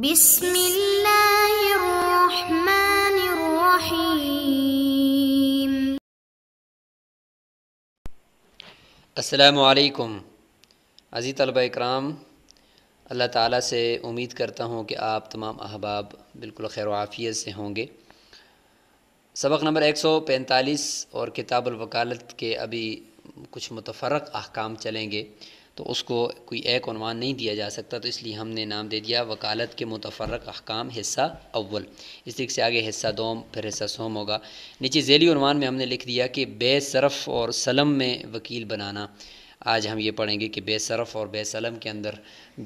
بسم الله الرحمن तलबा इकराम अल्लाह ताला से उम्मीद करता हूँ कि आप तमाम अहबाब बिल्कुल खैर आफियत से होंगे सबक नंबर एक सौ पैंतालीस और किताब वकालत के अभी कुछ मुतफ़रक अहकाम चलेंगे तो उसको कोई एक अनवान नहीं दिया जा सकता तो इसलिए हमने नाम दे दिया वकालत के मुतफरक अहकाम हिस्सा अव्वल इस तरीके से आगे हिस्सा दोम फिर हिस्सा सोम होगा नीचे झेली अनवान में हमने लिख दिया कि बेसरफ़ और सलम में वकील बनाना आज हम ये पढ़ेंगे कि बेसरफ़ और बेसलम के अंदर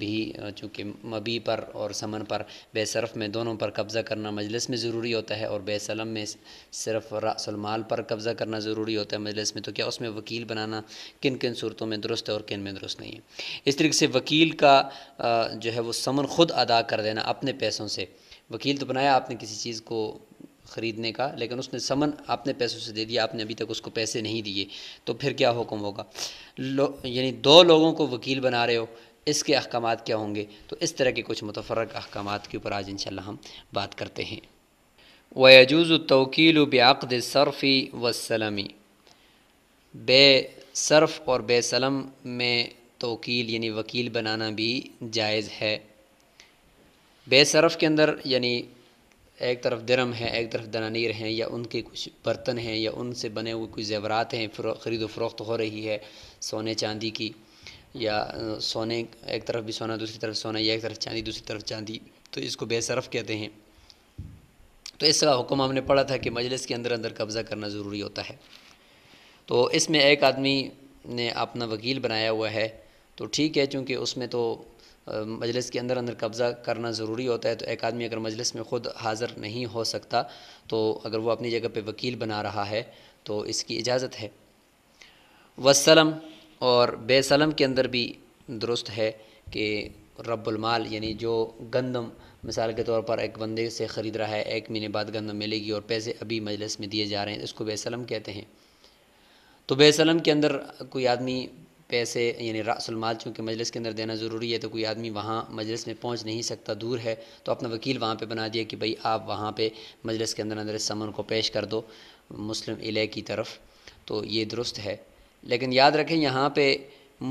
भी चूँकि मबी पर और समन पर बेसरफ़ में दोनों पर कब्ज़ा करना मजलिस में ज़रूरी होता है और बेसलम में सिर्फ रसलमाल पर कब्ज़ा करना ज़रूरी होता है मजलिस में तो क्या उसमें वकील बनाना किन किन सूरतों में दुरुस्त है और किन में दुरुस्त नहीं है इस तरीके से वकील का जो है वो समन ख़ुद अदा कर देना अपने पैसों से वकील तो बनाया आपने किसी चीज़ को ख़रीदने का लेकिन उसने समन आपने पैसों से दे दिया आपने अभी तक उसको पैसे नहीं दिए तो फिर क्या हुक्म होगा यानी दो लोगों को वकील बना रहे हो इसके अहकाम क्या होंगे तो इस तरह के कुछ मुतफरक अहकाम के ऊपर आज इन हम बात करते हैं वजूज़ तोकील बक़द सरफ़ी सलमी बे सरफ़ और बेसलम में तोकील यानी वकील बनाना भी जायज़ है बेसरफ़ के अंदर यानी एक तरफ दरम है एक तरफ दनानीर हैं या उनके कुछ बर्तन हैं या उनसे बने हुए कुछ जेवरात हैं ख़रीद फरोख्त हो रही है सोने चांदी की या सोने एक तरफ भी सोना दूसरी तरफ सोना या एक तरफ चांदी दूसरी तरफ चांदी तो इसको बेसरफ़ कहते हैं तो इसका हुक्म हमने पढ़ा था कि मजलिस के अंदर अंदर कब्ज़ा करना ज़रूरी होता है तो इसमें एक आदमी ने अपना वकील बनाया हुआ है तो ठीक है चूँकि उसमें तो मजलिस के अंदर अंदर कब्ज़ा करना ज़रूरी होता है तो एक आदमी अगर मजलिस में ख़ुद हाज़िर नहीं हो सकता तो अगर वो अपनी जगह पे वकील बना रहा है तो इसकी इजाज़त है वसलम और बेसलम के अंदर भी दुरुस्त है कि रब्बुलमाल यानी जो गंदम मिसाल के तौर पर एक बंदे से ख़रीद रहा है एक महीने बाद गंदम मिलेगी और पैसे अभी मजलिस में दिए जा रहे हैं इसको बेसलम कहते हैं तो बेसलम के अंदर कोई आदमी पैसे यानी रासलमाल चूँकि मजलिस के अंदर देना ज़रूरी है तो कोई आदमी वहाँ मजलिस में पहुँच नहीं सकता दूर है तो अपना वकील वहाँ पर बना दिया कि भाई आप वहाँ पर मजलिस के अंदर अंदर समन को पेश कर दो मुस्लिम इले की तरफ तो ये दुरुस्त है लेकिन याद रखें यहाँ पे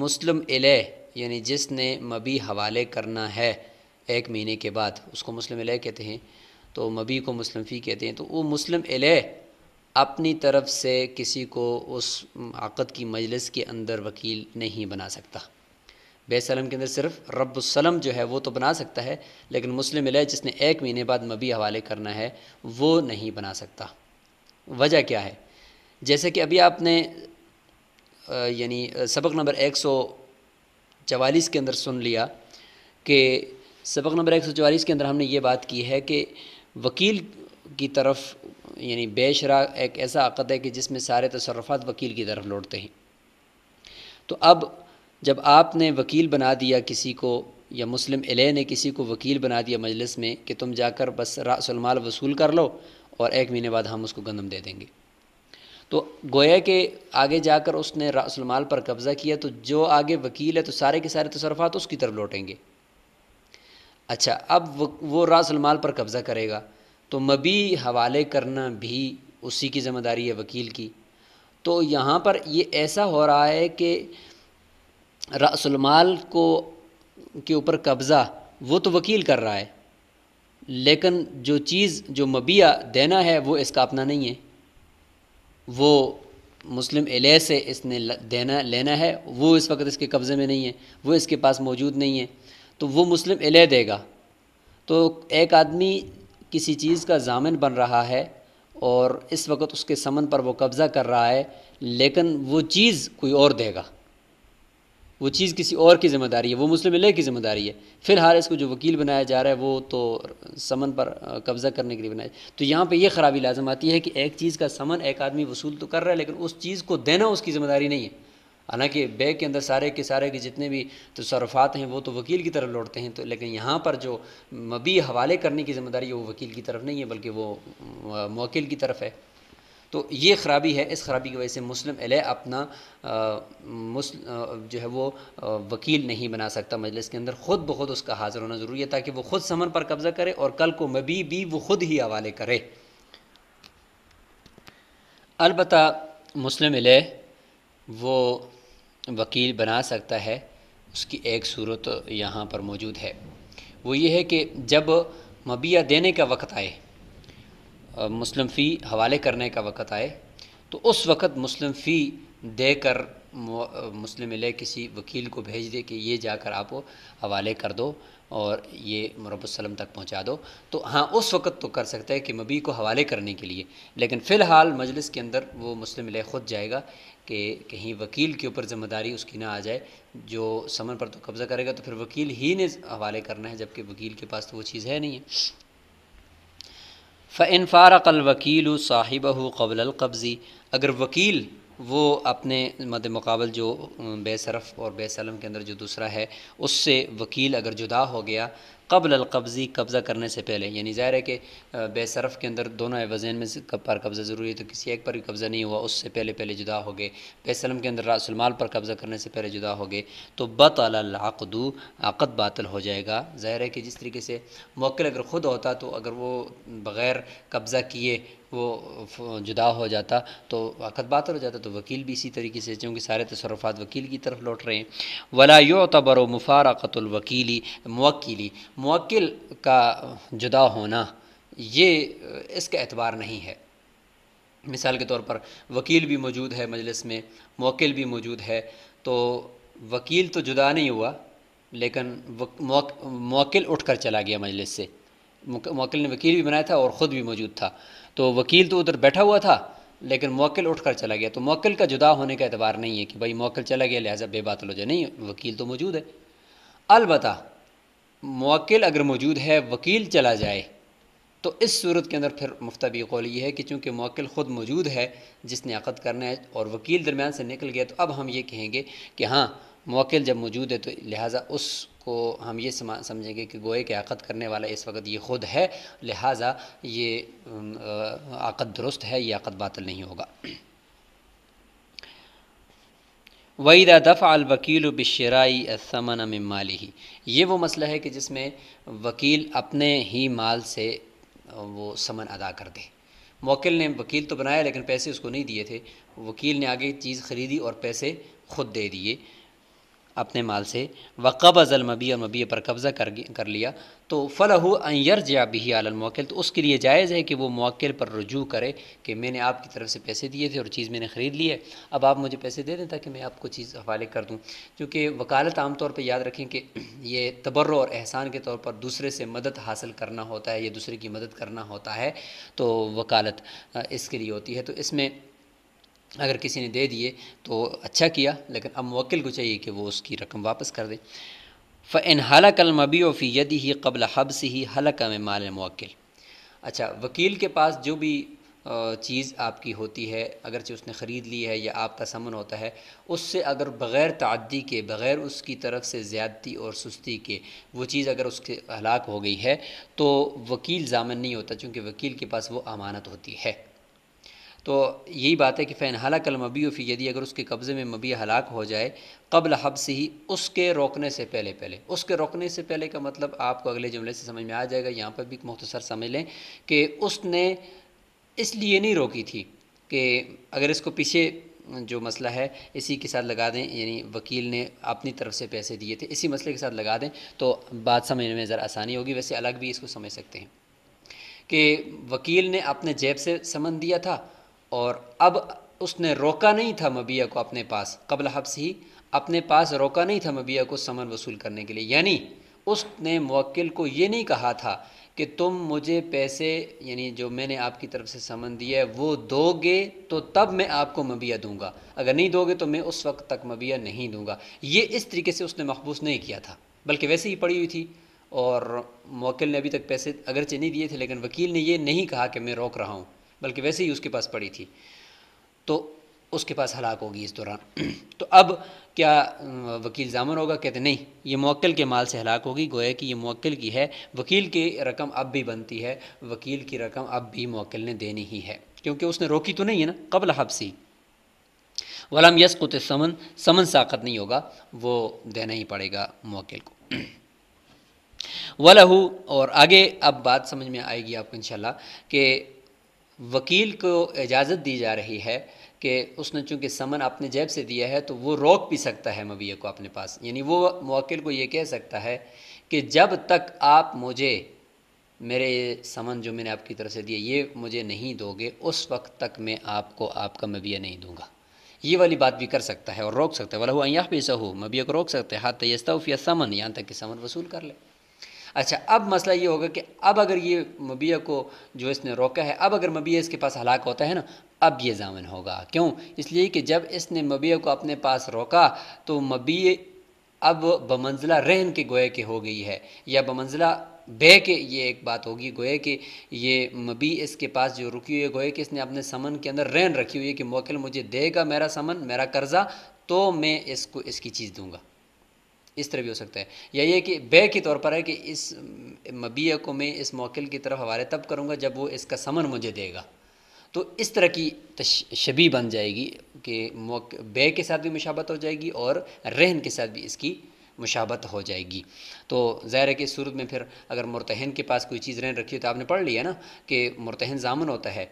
मुस्लिम इले यानी जिसने मबी हवाले करना है एक महीने के बाद उसको मुस्लिम इले कहते हैं तो मबी को मुस्लिम फ़ी कहते हैं तो वो मुस्लिम इले अपनी तरफ से किसी को उस आकद की मजलिस के अंदर वकील नहीं बना सकता बेसलम के अंदर सिर्फ रब्सलम जो है वो तो बना सकता है लेकिन मुस्लिम लय जिसने एक महीने बाद मबी हवाले करना है वो नहीं बना सकता वजह क्या है जैसे कि अभी आपने यानी सबक नंबर एक सौ चवालीस के अंदर सुन लिया कि सबक नंबर एक सौ चवालीस के अंदर हमने ये बात की है कि वकील की तरफ यानी बेशरा एक ऐसा अक़द है कि जिसमें सारे तसरफ़ात वकील की तरफ लौटते हैं तो अब जब आपने वकील बना दिया किसी को या मुस्लिम एले ने किसी को वकील बना दिया मजलिस में कि तुम जाकर बस रसलमाल वसूल कर लो और एक महीने बाद हम उसको गंदम दे देंगे तो गोया के आगे जाकर उसने रसलमाल पर कब्ज़ा किया तो जो आगे वकील है तो सारे के सारे तसरफ़ात उसकी तरफ लौटेंगे अच्छा अब वो, रसलमाल पर कब्ज़ा करेगा तो मबी हवाले करना भी उसी की ज़िम्मेदारी है वकील की तो यहाँ पर ये ऐसा हो रहा है कि रसलमाल को के ऊपर कब्ज़ा वो तो वकील कर रहा है लेकिन जो चीज़ जो मबिया देना है वो इसका अपना नहीं है वो मुस्लिम एले से इसने देना लेना है वो इस वक्त इसके कब्ज़े में नहीं है वो इसके पास मौजूद नहीं है तो वो मुस्लिम एले देगा तो एक आदमी किसी चीज़ का जामिन बन रहा है और इस वक्त उसके समन पर वो कब्ज़ा कर रहा है लेकिन वो चीज़ कोई और देगा वो चीज़ किसी और की ज़िम्मेदारी है वो मुस्लिम लह की ज़िम्मेदारी है फिलहाल इसको जो वकील बनाया जा रहा है वो तो समन पर कब्ज़ा करने के लिए बनाया तो यहाँ पे ये ख़राबी लाजम आती है कि एक चीज़ का समन एक आदमी वसूल तो कर रहा है लेकिन उस चीज़ को देना उसकी ज़िम्मेदारी नहीं है हालांकि बैग के अंदर सारे के सारे के जितने भी तसरफात हैं वो तो वकील की तरफ लौटते हैं तो लेकिन यहाँ पर जो मबी हवाले करने की ज़िम्मेदारी है वो वकील की तरफ नहीं है बल्कि वो मौकिल की तरफ है तो ये ख़राबी है इस ख़राबी की वजह से मुस्लिम अलह अपना आ, जो है वो आ, वकील नहीं बना सकता मजलिस के अंदर ख़ुद ब खुद उसका हाज़िर होना ज़रूरी है ताकि वो ख़ुद समन पर कब्ज़ा करे और कल को मबी भी वो ख़ुद ही हवाले करे अलबत् मुस्लिम अलह वो वकील बना सकता है उसकी एक सूरत यहाँ पर मौजूद है वो ये है कि जब मबिया देने का वक्त आए मुस्लिम फ़ी हवाले करने का वक्त आए तो उस वक़्त मुस्लिम फ़ी देकर मुस्लिम ले किसी वकील को भेज दे कि ये जाकर आप हवाले कर दो और ये मरबूसम तक पहुँचा दो तो हाँ उस वक़्त तो कर सकता है कि मबी को हवाले करने के लिए लेकिन फ़िलहाल मजलिस के अंदर वो मुस्लिम लह खुद जाएगा कि कहीं वकील के ऊपर ज़िम्मेदारी उसकी ना आ जाए जो समन पर तो कब्ज़ा करेगा तो फिर वकील ही ने हवाले करना है जबकि वकील के पास तो वो चीज़ है नहीं है फ़ारकल वकील साहिब कबल कब्ज़ी अगर वकील वो अपने मद मुकाबल जो बेसरफ़ और बेसलम के अंदर जो दूसरा है उससे वकील अगर जुदा हो गया कबल अलकब्ज़ी कब्ज़ा करने से पहले यानी ज़ाहिर है कि बेसरफ़ के अंदर दोनों वज़न में कब पर कब्ज़ा ज़रूरी है तो किसी एक पर भी कब्ज़ा नहीं हुआ उससे पहले पहले जुदा हो गए बेसलम के अंदर रासलमाल पर कब्ज़ा करने से पहले जुदा हो गए तो बत अलकदू आकद बातल हो जाएगा ज़ाहिर है कि जिस तरीके से मौक़ल अगर ख़ुद होता तो अगर वो बग़ैर कब्ज़ा किए वो जुदा हो जाता तो वक़्त बातल हो जाता तो वकील भी इसी तरीके से चूँकि सारे तसरफ़ात वकील की तरफ लौट रहे हैं वला यो तबर मुफारकतुलवकीली मवक्ली मोकिल का जुदा होना ये इसका एतबार नहीं है मिसाल के तौर पर वकील भी मौजूद है मजलिस में मौकिल भी मौजूद है तो वकील तो जुदा नहीं हुआ लेकिन मौक, मौकिल उठ कर चला गया मजलिस से मौकिल ने वकील भी बनाया था और ख़ुद भी मौजूद था तो वकील तो उधर बैठा हुआ था लेकिन मौकिल उठ कर चला गया तो मौकिल का जुदा होने का एतबार नहीं है कि भाई मौकिल चला गया लिहाजा बेबातल हो जाए नहीं वकील तो मौजूद है अलबत् मौक़िल अगर मौजूद है वकील चला जाए तो इस सूरत के अंदर फिर मुफ्तबी कौल ये है कि चूँकि मौक़िल ख़ुद मौजूद है जिसने अक़द करना है और वकील दरमियान से निकल गया तो अब हम ये कहेंगे कि हाँ मौक़िल जब मौजूद है तो लिहाजा उसको हम ये समझेंगे कि गोए के अकद करने वाला इस वक्त ये ख़ुद है लिहाजा ये अकद दुरुस्त है ये अकद बातल नहीं होगा वईदा दफ़ अलवकील बिशराई असमन माली ही ये वो मसला है कि जिसमें वकील अपने ही माल से वो समन अदा कर दे वकील ने वकील तो बनाया लेकिन पैसे उसको नहीं दिए थे वकील ने आगे चीज़ ख़रीदी और पैसे खुद दे दिए अपने माल से अज़ल मबी और मबी पर कब्ज़ा कर कर लिया तो फ़लहू अयर जया भी आलमौकिल तो उसके लिए जायज़ है कि वो मौक़िल पर रजू करे कि मैंने आपकी तरफ से पैसे दिए थे और चीज़ मैंने ख़रीद ली है अब आप मुझे पैसे दे दें ताकि मैं आपको चीज़ हवाले कर दूँ क्योंकि वकालत आम तौर पर याद रखें कि ये तब्र और एहसान के तौर पर दूसरे से मदद हासिल करना होता है या दूसरे की मदद करना होता है तो वकालत इसके लिए होती है तो इसमें अगर किसी ने दे दिए तो अच्छा किया लेकिन अब मुक्ल को चाहिए कि वो उसकी रकम वापस कर दे फ़ैन हला कल मबी फ़ी यदि ही कबल हब से ही हला कम माल मुक्ल अच्छा वकील के पास जो भी चीज़ आपकी होती है अगरचे उसने ख़रीद ली है या आपका समन होता है उससे अगर बग़ैर तदी के बग़ैर उसकी तरफ से ज़्यादती और सुस्ती के वो चीज़ अगर उसके हलाक हो गई है तो वकील जामन नहीं होता चूँकि वकील के पास वो अमानत होती है तो यही बात है कि फ़ैन कल मबी फ़ी यदि अगर उसके कब्ज़े में मबी हलाक हो जाए कबल हब से ही उसके रोकने से पहले पहले उसके रोकने से पहले का मतलब आपको अगले जुमले से समझ में आ जाएगा यहाँ पर भी मुख्तसर समझ लें कि उसने इसलिए नहीं रोकी थी कि अगर इसको पीछे जो मसला है इसी के साथ लगा दें यानी वकील ने अपनी तरफ से पैसे दिए थे इसी मसले के साथ लगा दें तो बात समझने में ज़रा आसानी होगी वैसे अलग भी इसको समझ सकते हैं कि वकील ने अपने जेब से समन दिया था और अब उसने रोका नहीं था मबिया को अपने पास कबल हफ्स ही अपने पास रोका नहीं था मबिया को समन वसूल करने के लिए यानी उसने मक्ल को ये नहीं कहा था कि तुम मुझे पैसे यानी जो मैंने आपकी तरफ से समन दिया है वो दोगे तो तब मैं आपको मबिया दूंगा अगर नहीं दोगे तो मैं उस वक्त तक मबिया नहीं दूंगा ये इस तरीके से उसने महबूस नहीं किया था बल्कि वैसे ही पड़ी हुई थी और मौकिल ने अभी तक पैसे अगरचे नहीं दिए थे लेकिन वकील ने ये नहीं कहा कि मैं रोक रहा हूँ बल्कि वैसे ही उसके पास पड़ी थी तो उसके पास हलाक होगी इस दौरान तो अब क्या वकील जामन होगा कहते नहीं ये मोक्ल के माल से हलाक होगी गोया कि ये मोक्ल की है वकील की रकम अब भी बनती है वकील की रकम अब भी मोक्ल ने देनी ही है क्योंकि उसने रोकी तो नहीं है ना कबल हफसी वलम यस कुत समन समन साकत नहीं होगा वो देना ही पड़ेगा मोक्ल को वलहू और आगे अब बात समझ में आएगी आपको इनशाला कि वकील को इजाज़त दी जा रही है कि उसने चूंकि समन अपने जेब से दिया है तो वो रोक भी सकता है मविया को अपने पास यानी वो मौकिल को ये कह सकता है कि जब तक आप मुझे मेरे समन जो मैंने आपकी तरफ से दिया ये मुझे नहीं दोगे उस वक्त तक मैं आपको आपका मबिया नहीं दूंगा ये वाली बात भी कर सकता है और रोक सकता है वाला हुआ यहाँ पे ऐसा हो मबिया को रोक सकते हैं हाथ तयस्ता समन यहाँ तक कि समन वसूल कर ले अच्छा अब मसला ये होगा कि अब अगर ये मबिया को जो इसने रोका है अब अगर मबिया इसके पास हलाक होता है ना अब ये जामन होगा क्यों इसलिए कि जब इसने मबिया को अपने पास रोका तो मबिया अब बमंजिला रहन के गोए के हो गई है या बमंजिला बह के ये एक बात होगी गोए कि ये मबी इसके पास जो रुकी हुई है गोए कि इसने अपने समन के अंदर रहन रखी हुई है कि मोकिल मुझे देगा मेरा समन मेरा कर्ज़ा तो मैं इसको इसकी चीज़ दूंगा इस तरह भी हो सकता है या ये कि बे के तौर पर है कि इस मबिया को मैं इस मौकिल की तरफ हवाले तब करूँगा जब वो इसका समन मुझे देगा तो इस तरह की शबी बन जाएगी कि बे के साथ भी मुशाबत हो जाएगी और रहन के साथ भी इसकी मुशाबत हो जाएगी तो ज़ाहिर है कि सूरत में फिर अगर मुरतहन के पास कोई चीज़ रहन रखी हो तो आपने पढ़ लिया ना कि मुरतहन जामन होता है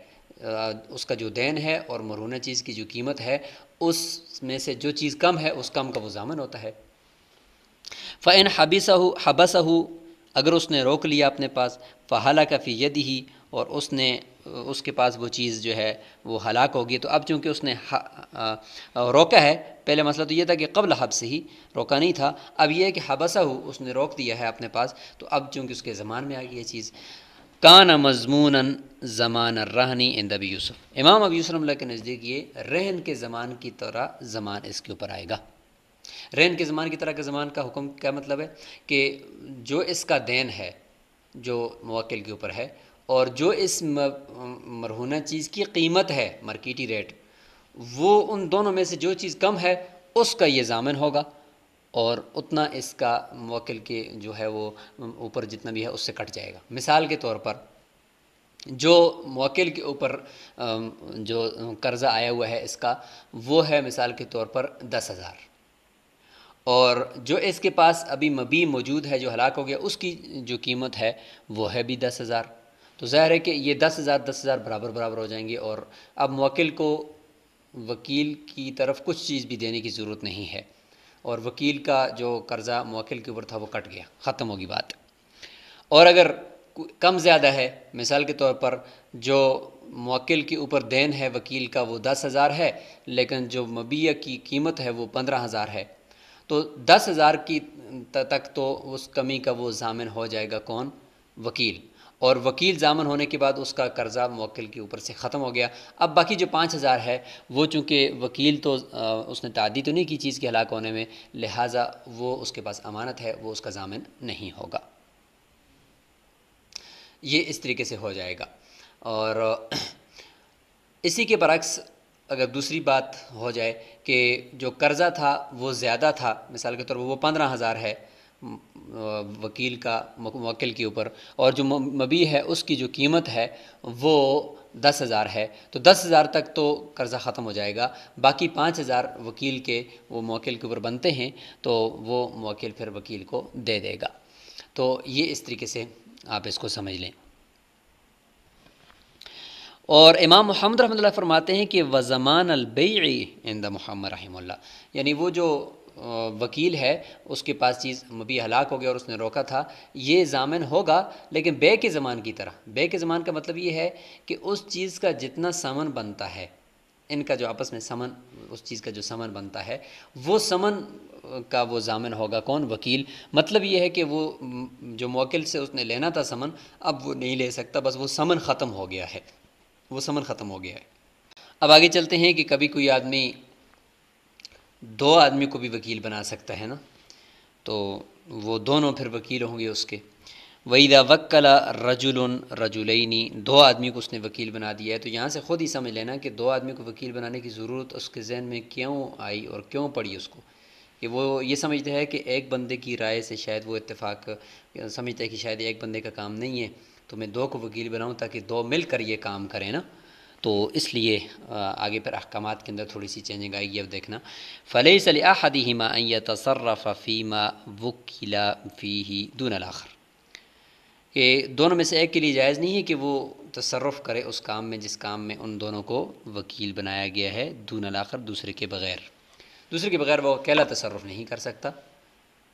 उसका जो दैन है और मरहूना चीज़ की जो कीमत है उसमें से जो चीज़ कम है उस कम का वो जामन होता है फ़ैन हबीसहू हबसहू अगर उसने रोक लिया अपने पास फ़हला का फ़ी यदि ही और उसने उसके पास वो चीज़ जो है वो हलाक होगी तो अब चूँकि उसने रोका है पहले मसला तो ये था कि कबल हब से ही रोका नहीं था अब यह कि हबसा हो उसने रोक दिया है अपने पास तो अब चूँकि उसके ज़मान में आ गई ये चीज़ कान मजमून ज़मान रहनी इन दबी यूसुफ़ इमाम अब यूसरमल्ला के नज़दीक ये रहन के ज़मान की तरह ज़मान इसके ऊपर आएगा रैन के ज़मान की तरह के ज़मान का हुक्म क्या मतलब है कि जो इसका देन है जो मवक्ल के ऊपर है और जो इस मरहूना चीज़ की कीमत है मार्केटी रेट वो उन दोनों में से जो चीज़ कम है उसका ये जामिन होगा और उतना इसका मवक्ल के जो है वो ऊपर जितना भी है उससे कट जाएगा मिसाल के तौर पर जो मौक़िल के ऊपर जो कर्ज़ा आया हुआ है इसका वो है मिसाल के तौर पर दस हज़ार और जो इसके पास अभी मबी मौजूद है जो हलाक हो गया उसकी जो कीमत है वो है भी दस हज़ार तो ज़ाहिर है कि ये दस हज़ार दस हज़ार बराबर बराबर हो जाएंगे और अब मुकिल को वकील की तरफ कुछ चीज़ भी देने की ज़रूरत नहीं है और वकील का जो कर्ज़ा मुकिल के ऊपर था वो कट गया ख़त्म होगी बात और अगर कम ज़्यादा है मिसाल के तौर पर जो मौकिल के ऊपर देन है वकील का वो दस हज़ार है लेकिन जो मबिया की कीमत है वो पंद्रह हज़ार है तो दस हज़ार की तक तो उस कमी का वो जामिन हो जाएगा कौन वकील और वकील जामन होने के बाद उसका कर्जा मौकिल के ऊपर से ख़त्म हो गया अब बाकी जो पाँच हज़ार है वो चूँकि वकील तो उसने तादी तो नहीं की चीज़ के हलाक होने में लिहाजा वो उसके पास अमानत है वो उसका जामिन नहीं होगा ये इस तरीके से हो जाएगा और इसी के बरक्स अगर दूसरी बात हो जाए कि जो कर्ज़ा था वो ज़्यादा था मिसाल के तौर पर वो पंद्रह हज़ार है वकील का वकील के ऊपर और जो मबी है उसकी जो कीमत है वो दस हज़ार है तो दस हज़ार तक तो कर्ज़ा ख़त्म हो जाएगा बाकी पाँच हज़ार वकील के वो मौकिल के ऊपर बनते हैं तो वो मौकिल फिर वकील को दे देगा तो ये इस तरीके से आप इसको समझ लें और इमाम मोहम्मद रहमल्ला फरमाते हैं कि वज़मान अलबई द मोहम्मद रहमल्ला यानी वो जो वकील है उसके पास चीज़ मबी हलाक हो गया और उसने रोका था ये जामिन होगा लेकिन बे के ज़मान की तरह बे के ज़मान का मतलब ये है कि उस चीज़ का जितना सामान बनता है इनका जो आपस में समन उस चीज़ का जो समन बनता है वो समन का वो जामिन होगा कौन वकील मतलब ये है कि वो जो मोकिल से उसने लेना था समन अब वो नहीं ले सकता बस वो समन ख़त्म हो गया है वो समर ख़त्म हो गया है अब आगे चलते हैं कि कभी कोई आदमी दो आदमी को भी वकील बना सकता है ना तो वो दोनों फिर वकील होंगे उसके वहीदा वक्ला रजुल रजुलैनी दो आदमी को उसने वकील बना दिया है तो यहाँ से ख़ुद ही समझ लेना कि दो आदमी को वकील बनाने की ज़रूरत उसके जहन में क्यों आई और क्यों पड़ी उसको कि वो ये समझते हैं कि एक बंदे की राय से शायद वो इतफ़ाक़ समझता है कि शायद एक बंदे का काम नहीं है तो मैं दो को वकील बनाऊँ ताकि दो मिल कर ये काम करें ना तो इसलिए आगे पर अहकाम के अंदर थोड़ी सी चेंजिंग आएगी अब देखना फ़ले सलाहदी हिमा तसरफ़ फ़ीमा वकीला फ़ी ही दून आखर ये दोनों में से एक के लिए जायज़ नहीं है कि वो तसरफ़ करे उस काम में जिस काम में उन दोनों को वकील बनाया गया है दून आखर दूसरे के बग़ैर दूसरे के बग़ैर वह अकेला तसरफ़ नहीं कर सकता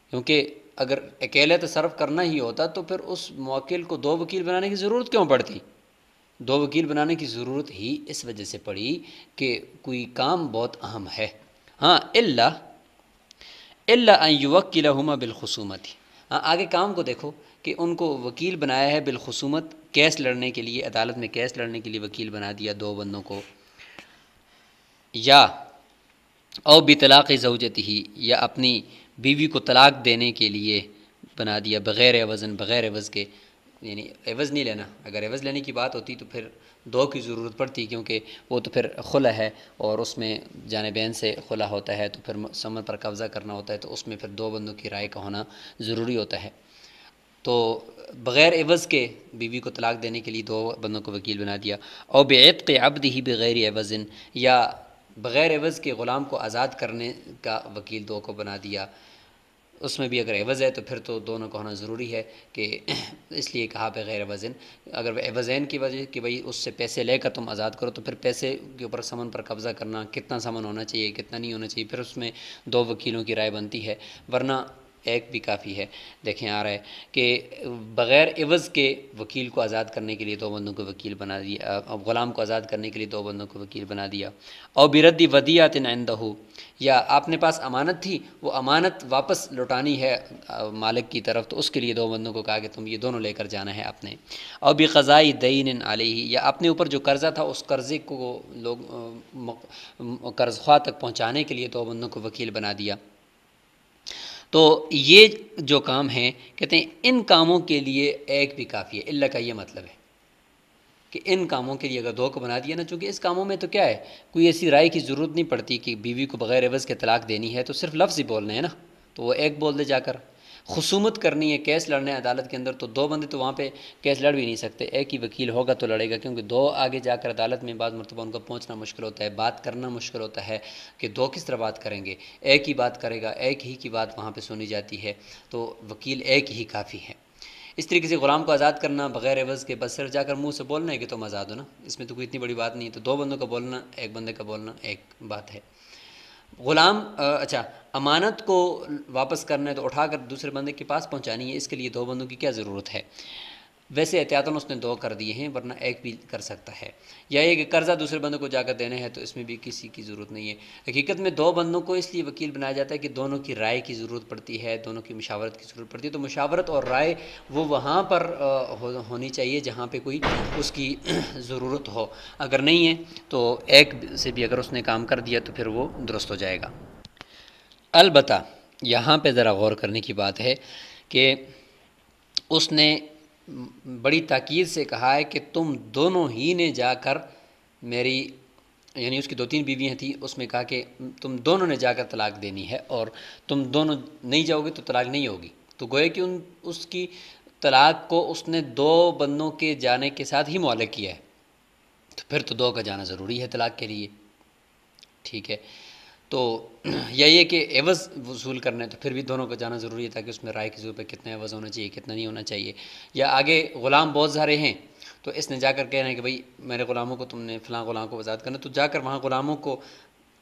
क्योंकि अगर अकेले तसरफ तो करना ही होता तो फिर उस मौकिल को दो वकील बनाने की ज़रूरत क्यों पड़ती दो वकील बनाने की ज़रूरत ही इस वजह से पड़ी कि कोई काम बहुत अहम है हाँ अल्ला अल्ला युवक्लहुमा बिलखसूमत हाँ आगे काम को देखो कि उनको वकील बनाया है बिलखसूमत केस लड़ने के लिए अदालत में केस लड़ने के लिए वकील बना दिया दो बंदों को या और बितलाक़ जवजत ही या अपनी बीवी को तलाक देने के लिए बना दिया बग़ैर एवज़न बग़ैर एवज़ के यानी एवज़ नहीं लेना अगर एवज़ लेने की बात होती तो फिर दो की ज़रूरत पड़ती क्योंकि वो तो फिर खुला है और उसमें बहन से खुला होता है तो फिर समर पर कब्ज़ा करना होता है तो उसमें फिर दो बंदों की राय का होना ज़रूरी होता है तो बग़ैर एवज़ के बीवी को तलाक देने के लिए दो बंदों को वकील बना दिया और बेत के अब ही बग़ैर एवज़न या बग़ैर एवज़ के ग़ुलाम को आज़ाद करने का वकील दो को बना दिया उसमें भी अगर एवज़ है तो फिर तो दोनों का होना ज़रूरी है कि इसलिए कहा पे गैर वज़न अगर एवज़ैन की वजह कि भाई उससे पैसे लेकर तुम आज़ाद करो तो फिर पैसे के ऊपर समन पर कब्ज़ा करना कितना समन होना चाहिए कितना नहीं होना चाहिए फिर उसमें दो वकीलों की राय बनती है वरना एक भी काफ़ी है देखें आ रहा है कि बग़ैर एवज़ के वकील को आज़ाद करने के लिए दो बंदों को वकील बना दिया ग़ुलाम को आज़ाद करने के लिए दो बंदों को वकील बना दिया और बिरदी वदियात नाइंदा हो या आपने पास अमानत थी वो अमानत वापस लौटानी है मालिक की तरफ तो उसके लिए दो बंदों को कहा कि तुम ये दोनों लेकर जाना है आपने और भी ख़ज़ाई दईन ही या अपने ऊपर जो कर्ज़ा था उस कर्ज़े को लोग कर्ज़ ख्वा तक पहुँचाने के लिए दो बंदों को वकील बना दिया तो ये जो काम है कहते हैं इन कामों के लिए एक भी काफ़ी है इल्ला का ये मतलब है कि इन कामों के लिए अगर दो को बना दिया ना चूँकि इस कामों में तो क्या है कोई ऐसी राय की ज़रूरत नहीं पड़ती कि बीवी को बग़ैर एवज़ के तलाक देनी है तो सिर्फ लफ्ज़ ही बोलने हैं ना तो वो एक बोल दे जाकर खसूमत करनी है केस लड़ना है अदालत के अंदर तो दो बंदे तो वहाँ पे केस लड़ भी नहीं सकते एक ही वकील होगा तो लड़ेगा क्योंकि दो आगे जाकर अदालत में बाद मरतबा उनका पहुँचना मुश्किल होता है बात करना मुश्किल होता है कि दो किस तरह बात करेंगे एक ही बात करेगा एक ही की बात वहाँ पर सुनी जाती है तो वकील एक ही काफ़ी है इस तरीके से ग़ुलाम को आज़ाद करना बगैर एवज़ के बस सिर्फ जाकर मुंह से बोलना है कि तुम आज़ाद हो ना इसमें तो कोई इतनी बड़ी बात नहीं है तो दो बंदों का बोलना एक बंदे का बोलना एक बात है ग़ुलाम अच्छा अमानत को वापस करना है तो उठाकर दूसरे बंदे के पास पहुँचानी है इसके लिए दो बंदों की क्या ज़रूरत है वैसे एहतियातन उसने दो कर दिए हैं वरना एक भी कर सकता है या एक कर्जा दूसरे बंदों को जाकर देना है तो इसमें भी किसी की ज़रूरत नहीं है हकीकत में दो बंदों को इसलिए वकील बनाया जाता है कि दोनों की राय की ज़रूरत पड़ती है दोनों की मशावरत की ज़रूरत पड़ती है तो मशावरत और राय वो वहाँ पर हो, होनी चाहिए जहाँ पर कोई उसकी ज़रूरत हो अगर नहीं है तो एक से भी अगर उसने काम कर दिया तो फिर वो दुरुस्त हो जाएगा अलबत् यहाँ पर ज़रा गौर करने की बात है कि उसने बड़ी ताकीद से कहा है कि तुम दोनों ही ने जाकर मेरी यानी उसकी दो तीन बीवियाँ थी उसमें कहा कि तुम दोनों ने जाकर तलाक देनी है और तुम दोनों नहीं जाओगे तो तलाक नहीं होगी तो गोए कि उन उसकी तलाक को उसने दो बंदों के जाने के साथ ही मौल किया है तो फिर तो दो का जाना ज़रूरी है तलाक के लिए ठीक है तो यही है कि एवज़ वसूल करना है तो फिर भी दोनों को जाना ज़रूरी है ताकि उसमें राय के जो पर कितना एवज़ होना चाहिए कितना नहीं होना चाहिए या आगे ग़ुलाम बहुत सारे हैं तो इसने जाकर कहना है कि भाई मेरे ग़ुलामों को तुमने फ़लाँ ग़ुलाम को आज़ाद करना तो जाकर वहाँ ग़ुलामों को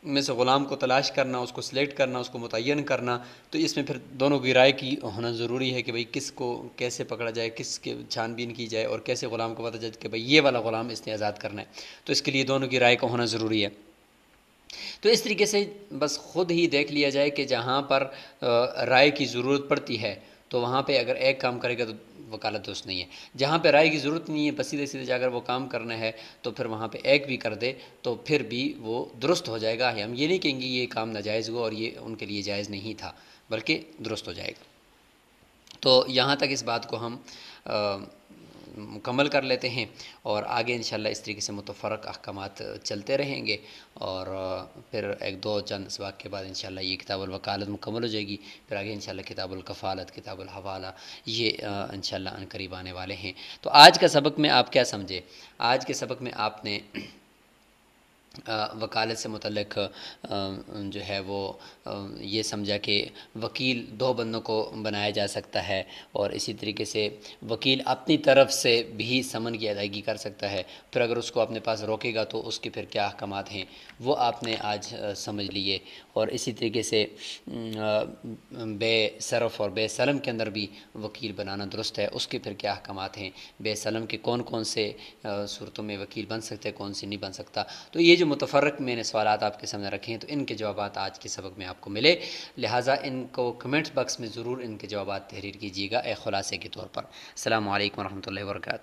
में से ग़ुलाम को तलाश करना उसको सिलेक्ट करना उसको मुतन करना तो इसमें फिर दोनों की राय की होना ज़रूरी है कि भाई किस को कैसे पकड़ा जाए किस के छानबीन की जाए और कैसे ग़ुलाम को पता जाए कि भाई ये वाला ग़ुलाम इसने आज़ाद करना है तो इसके लिए दोनों की राय का होना ज़रूरी है तो इस तरीके से बस खुद ही देख लिया जाए कि जहाँ पर राय की ज़रूरत पड़ती है तो वहाँ पे अगर एक काम करेगा तो वकालत दोस्त नहीं है जहाँ पे राय की ज़रूरत नहीं है बस सीधे सीधे जाकर वो काम करना है तो फिर वहाँ पे एक भी कर दे तो फिर भी वो दुरुस्त हो जाएगा हम ये नहीं कहेंगे ये काम नाजायज़ हुआ और ये उनके लिए जायज़ नहीं था बल्कि दुरुस्त हो जाएगा तो यहाँ तक इस बात को हम आ, मुकम्मल कर लेते हैं और आगे इन इस तरीके से मुतफ़रक अहकाम चलते रहेंगे और फिर एक दो चंद इसबाक के बाद इन ये किताबल वकालत मुकम्मल हो जाएगी फिर आगे इन किताब कफ़ालत किताब हवाला ये इन करीब आने वाले हैं तो आज का सबक में आप क्या समझे आज के सबक में आपने वकालत से मतलब जो है वो ये समझा कि वकील दो बंदों को बनाया जा सकता है और इसी तरीके से वकील अपनी तरफ से भी समन की अदायगी कर सकता है फिर अगर उसको अपने पास रोकेगा तो उसके फिर क्या अहकाम हैं वो आपने आज समझ लिए और इसी तरीके से बेसरफ़ और बेसलम के अंदर भी वकील बनाना दुरुस्त है उसके फिर क्या अहकाम हैं बेसलम के कौन कौन से सूरतों में वकील बन सकते हैं कौन से नहीं बन सकता तो ये जो मुतफरक मैंने सवाल आपके सामने रखे हैं तो इनके जवाब आज के सबक में आप आपको मिले लिहाजा इनको कमेंट्स बक्स में ज़रूर इनके जवाब तहरीर कीजिएगा ए ख़ुलासे के तौर पर अल्लाम वरहमल वर्का